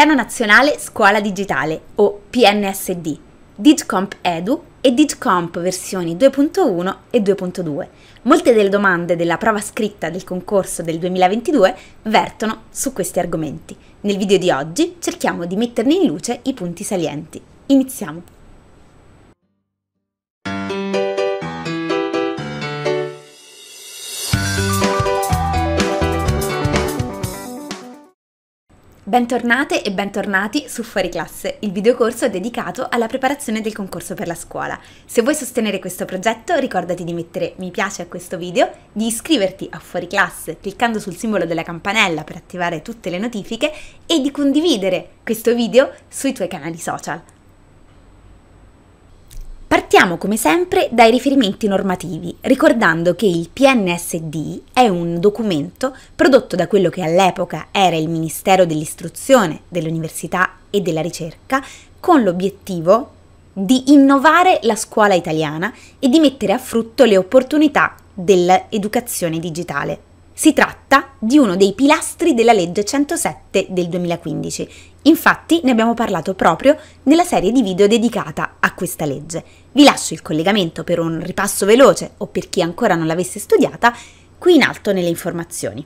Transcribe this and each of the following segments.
Piano Nazionale Scuola Digitale o PNSD, DigComp Edu e DigComp versioni 2.1 e 2.2. Molte delle domande della prova scritta del concorso del 2022 vertono su questi argomenti. Nel video di oggi cerchiamo di metterne in luce i punti salienti. Iniziamo! Bentornate e bentornati su Fuori Classe, il videocorso dedicato alla preparazione del concorso per la scuola. Se vuoi sostenere questo progetto ricordati di mettere mi piace a questo video, di iscriverti a Fuori Classe cliccando sul simbolo della campanella per attivare tutte le notifiche e di condividere questo video sui tuoi canali social. Partiamo come sempre dai riferimenti normativi, ricordando che il PNSD è un documento prodotto da quello che all'epoca era il Ministero dell'Istruzione, dell'Università e della Ricerca, con l'obiettivo di innovare la scuola italiana e di mettere a frutto le opportunità dell'educazione digitale. Si tratta di uno dei pilastri della legge 107 del 2015, Infatti ne abbiamo parlato proprio nella serie di video dedicata a questa legge. Vi lascio il collegamento per un ripasso veloce o per chi ancora non l'avesse studiata qui in alto nelle informazioni.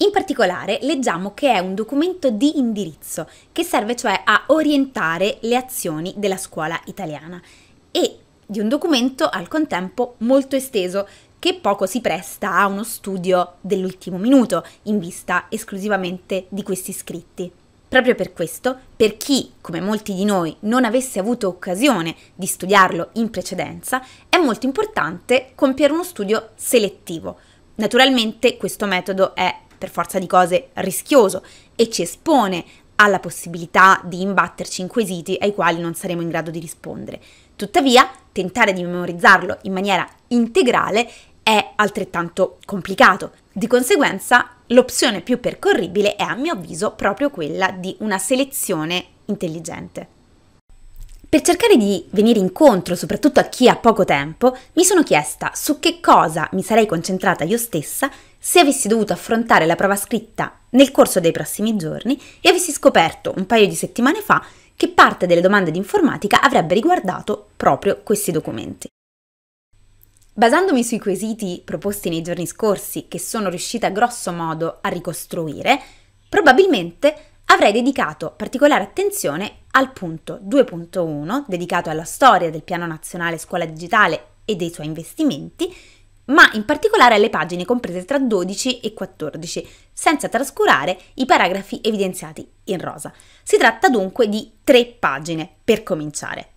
In particolare leggiamo che è un documento di indirizzo che serve cioè a orientare le azioni della scuola italiana e di un documento al contempo molto esteso che poco si presta a uno studio dell'ultimo minuto, in vista esclusivamente di questi scritti. Proprio per questo, per chi, come molti di noi, non avesse avuto occasione di studiarlo in precedenza, è molto importante compiere uno studio selettivo. Naturalmente questo metodo è, per forza di cose, rischioso e ci espone alla possibilità di imbatterci in quesiti ai quali non saremo in grado di rispondere. Tuttavia, tentare di memorizzarlo in maniera integrale altrettanto complicato. Di conseguenza, l'opzione più percorribile è a mio avviso proprio quella di una selezione intelligente. Per cercare di venire incontro soprattutto a chi ha poco tempo, mi sono chiesta su che cosa mi sarei concentrata io stessa se avessi dovuto affrontare la prova scritta nel corso dei prossimi giorni e avessi scoperto un paio di settimane fa che parte delle domande di informatica avrebbe riguardato proprio questi documenti. Basandomi sui quesiti proposti nei giorni scorsi, che sono riuscita grosso modo a ricostruire, probabilmente avrei dedicato particolare attenzione al punto 2.1, dedicato alla storia del Piano Nazionale Scuola Digitale e dei suoi investimenti, ma in particolare alle pagine comprese tra 12 e 14, senza trascurare i paragrafi evidenziati in rosa. Si tratta dunque di tre pagine, per cominciare.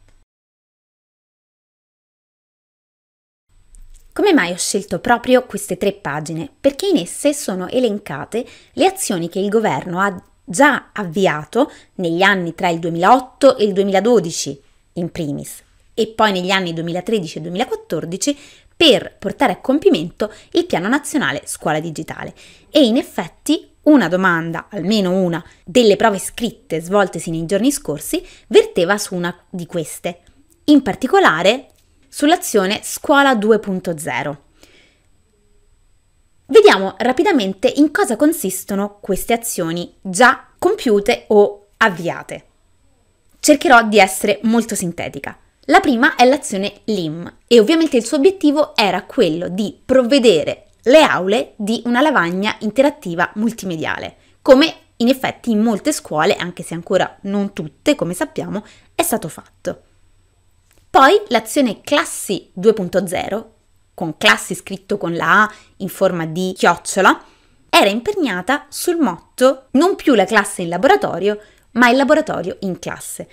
Come mai ho scelto proprio queste tre pagine? Perché in esse sono elencate le azioni che il governo ha già avviato negli anni tra il 2008 e il 2012, in primis, e poi negli anni 2013 e 2014 per portare a compimento il Piano Nazionale Scuola Digitale. E in effetti una domanda, almeno una, delle prove scritte svoltesi nei giorni scorsi verteva su una di queste. In particolare sull'azione Scuola 2.0. Vediamo rapidamente in cosa consistono queste azioni già compiute o avviate. Cercherò di essere molto sintetica. La prima è l'azione LIM e ovviamente il suo obiettivo era quello di provvedere le aule di una lavagna interattiva multimediale, come in effetti in molte scuole, anche se ancora non tutte, come sappiamo, è stato fatto. Poi l'azione classi 2.0, con classi scritto con la A in forma di chiocciola, era imperniata sul motto non più la classe in laboratorio, ma il laboratorio in classe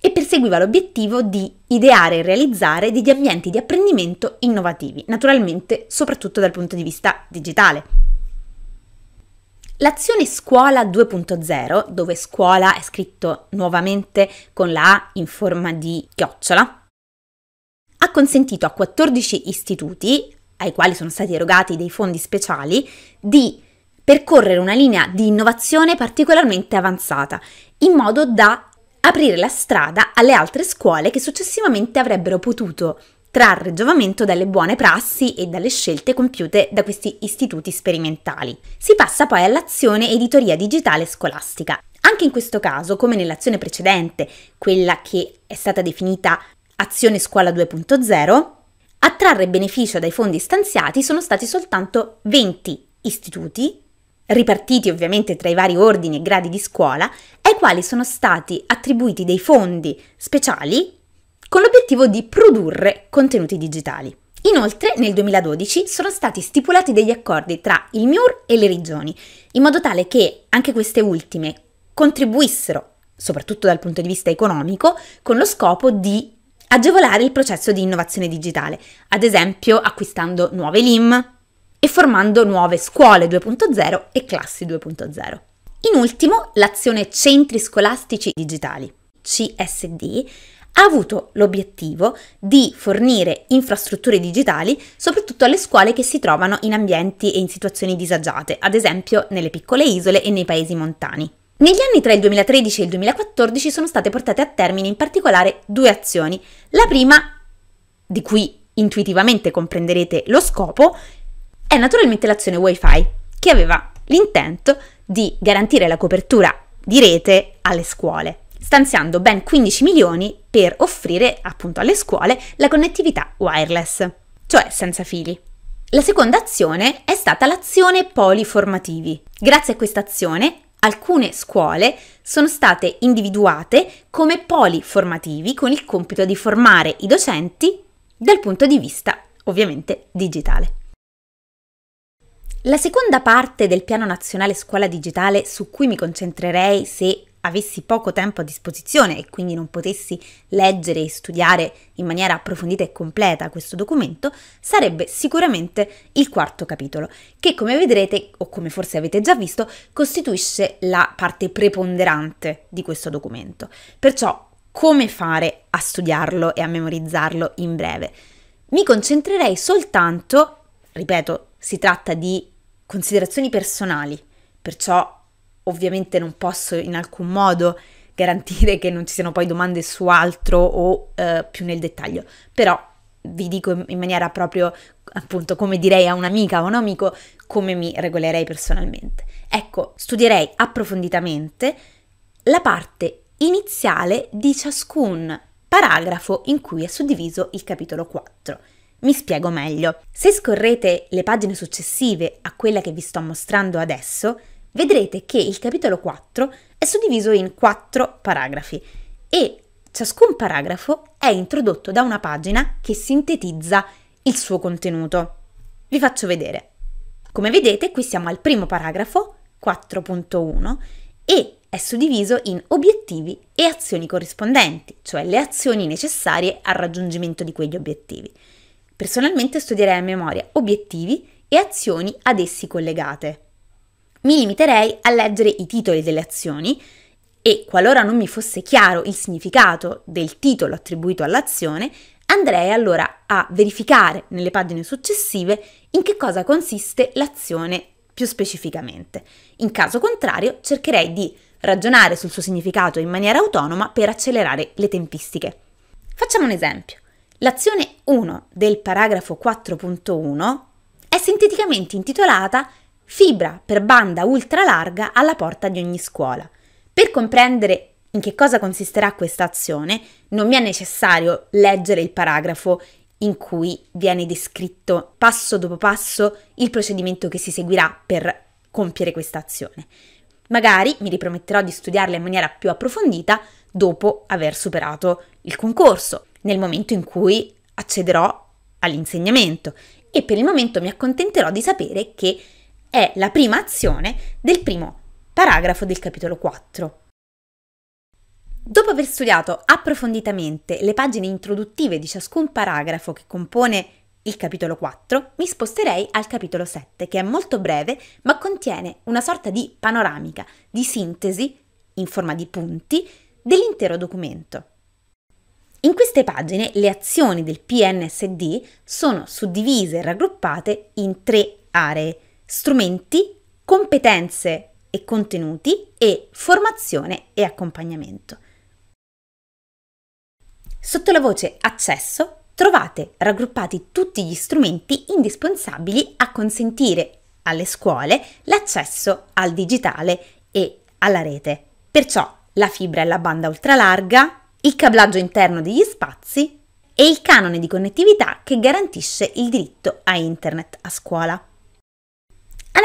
e perseguiva l'obiettivo di ideare e realizzare degli ambienti di apprendimento innovativi, naturalmente soprattutto dal punto di vista digitale. L'azione scuola 2.0, dove scuola è scritto nuovamente con la A in forma di chiocciola, ha consentito a 14 istituti, ai quali sono stati erogati dei fondi speciali, di percorrere una linea di innovazione particolarmente avanzata, in modo da aprire la strada alle altre scuole che successivamente avrebbero potuto trarre giovamento dalle buone prassi e dalle scelte compiute da questi istituti sperimentali. Si passa poi all'azione editoria digitale scolastica. Anche in questo caso, come nell'azione precedente, quella che è stata definita Azione Scuola 2.0, a trarre beneficio dai fondi stanziati sono stati soltanto 20 istituti, ripartiti ovviamente tra i vari ordini e gradi di scuola, ai quali sono stati attribuiti dei fondi speciali con l'obiettivo di produrre contenuti digitali. Inoltre nel 2012 sono stati stipulati degli accordi tra il MIUR e le regioni, in modo tale che anche queste ultime contribuissero, soprattutto dal punto di vista economico, con lo scopo di agevolare il processo di innovazione digitale, ad esempio acquistando nuove LIM e formando nuove scuole 2.0 e classi 2.0. In ultimo, l'azione Centri Scolastici Digitali, CSD, ha avuto l'obiettivo di fornire infrastrutture digitali soprattutto alle scuole che si trovano in ambienti e in situazioni disagiate, ad esempio nelle piccole isole e nei paesi montani. Negli anni tra il 2013 e il 2014 sono state portate a termine in particolare due azioni. La prima, di cui intuitivamente comprenderete lo scopo, è naturalmente l'azione Wi-Fi, che aveva l'intento di garantire la copertura di rete alle scuole, stanziando ben 15 milioni per offrire appunto alle scuole la connettività wireless, cioè senza fili. La seconda azione è stata l'azione Poliformativi. Grazie a questa azione Alcune scuole sono state individuate come poli formativi con il compito di formare i docenti dal punto di vista ovviamente digitale. La seconda parte del Piano Nazionale Scuola Digitale su cui mi concentrerei se avessi poco tempo a disposizione e quindi non potessi leggere e studiare in maniera approfondita e completa questo documento, sarebbe sicuramente il quarto capitolo, che come vedrete, o come forse avete già visto, costituisce la parte preponderante di questo documento. Perciò come fare a studiarlo e a memorizzarlo in breve? Mi concentrerei soltanto, ripeto, si tratta di considerazioni personali, perciò ovviamente non posso in alcun modo garantire che non ci siano poi domande su altro o eh, più nel dettaglio, però vi dico in maniera proprio appunto come direi a un'amica o a un amico come mi regolerei personalmente. Ecco, studierei approfonditamente la parte iniziale di ciascun paragrafo in cui è suddiviso il capitolo 4. Mi spiego meglio. Se scorrete le pagine successive a quella che vi sto mostrando adesso, vedrete che il capitolo 4 è suddiviso in quattro paragrafi e ciascun paragrafo è introdotto da una pagina che sintetizza il suo contenuto. Vi faccio vedere. Come vedete, qui siamo al primo paragrafo, 4.1, e è suddiviso in obiettivi e azioni corrispondenti, cioè le azioni necessarie al raggiungimento di quegli obiettivi. Personalmente studierei a memoria obiettivi e azioni ad essi collegate. Mi limiterei a leggere i titoli delle azioni e, qualora non mi fosse chiaro il significato del titolo attribuito all'azione, andrei allora a verificare nelle pagine successive in che cosa consiste l'azione più specificamente. In caso contrario, cercherei di ragionare sul suo significato in maniera autonoma per accelerare le tempistiche. Facciamo un esempio. L'azione 1 del paragrafo 4.1 è sinteticamente intitolata fibra per banda ultralarga alla porta di ogni scuola. Per comprendere in che cosa consisterà questa azione, non mi è necessario leggere il paragrafo in cui viene descritto passo dopo passo il procedimento che si seguirà per compiere questa azione. Magari mi riprometterò di studiarla in maniera più approfondita dopo aver superato il concorso, nel momento in cui accederò all'insegnamento e per il momento mi accontenterò di sapere che è la prima azione del primo paragrafo del capitolo 4. Dopo aver studiato approfonditamente le pagine introduttive di ciascun paragrafo che compone il capitolo 4, mi sposterei al capitolo 7, che è molto breve ma contiene una sorta di panoramica, di sintesi, in forma di punti, dell'intero documento. In queste pagine le azioni del PNSD sono suddivise e raggruppate in tre aree strumenti, competenze e contenuti e formazione e accompagnamento. Sotto la voce accesso trovate raggruppati tutti gli strumenti indispensabili a consentire alle scuole l'accesso al digitale e alla rete. Perciò la fibra e la banda ultralarga, il cablaggio interno degli spazi e il canone di connettività che garantisce il diritto a internet a scuola.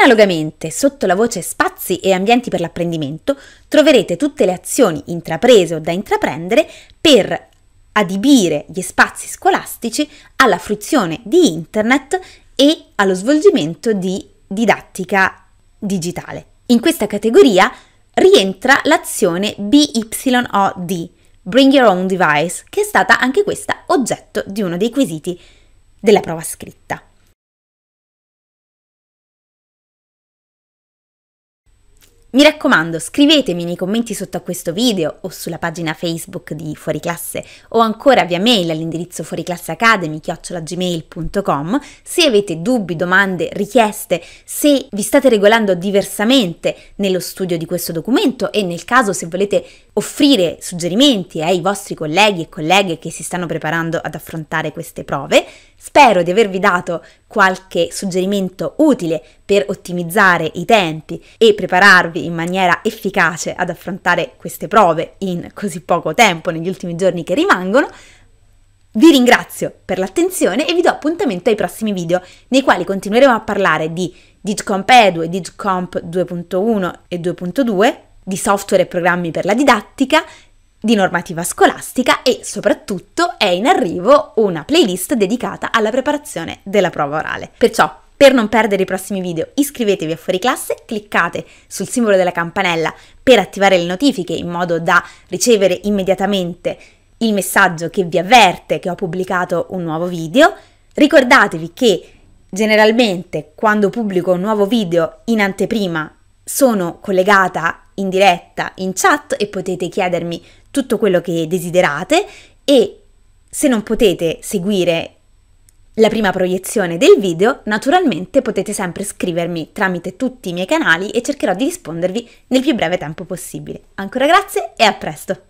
Analogamente, sotto la voce Spazi e ambienti per l'apprendimento troverete tutte le azioni intraprese o da intraprendere per adibire gli spazi scolastici alla fruizione di internet e allo svolgimento di didattica digitale. In questa categoria rientra l'azione BYOD, Bring Your Own Device, che è stata anche questa oggetto di uno dei quesiti della prova scritta. Mi raccomando, scrivetemi nei commenti sotto a questo video o sulla pagina Facebook di Fuoriclasse o ancora via mail all'indirizzo fuoriclasseacademy.gmail.com se avete dubbi, domande, richieste, se vi state regolando diversamente nello studio di questo documento e nel caso se volete offrire suggerimenti ai vostri colleghi e colleghe che si stanno preparando ad affrontare queste prove. Spero di avervi dato qualche suggerimento utile per ottimizzare i tempi e prepararvi in maniera efficace ad affrontare queste prove in così poco tempo, negli ultimi giorni che rimangono. Vi ringrazio per l'attenzione e vi do appuntamento ai prossimi video nei quali continueremo a parlare di Digicomp Edu e Digicomp 2.1 e 2.2 di software e programmi per la didattica, di normativa scolastica e soprattutto è in arrivo una playlist dedicata alla preparazione della prova orale. Perciò, per non perdere i prossimi video, iscrivetevi a Fuori Classe, cliccate sul simbolo della campanella per attivare le notifiche in modo da ricevere immediatamente il messaggio che vi avverte che ho pubblicato un nuovo video. Ricordatevi che generalmente quando pubblico un nuovo video in anteprima sono collegata in diretta, in chat e potete chiedermi tutto quello che desiderate e se non potete seguire la prima proiezione del video, naturalmente potete sempre scrivermi tramite tutti i miei canali e cercherò di rispondervi nel più breve tempo possibile. Ancora grazie e a presto!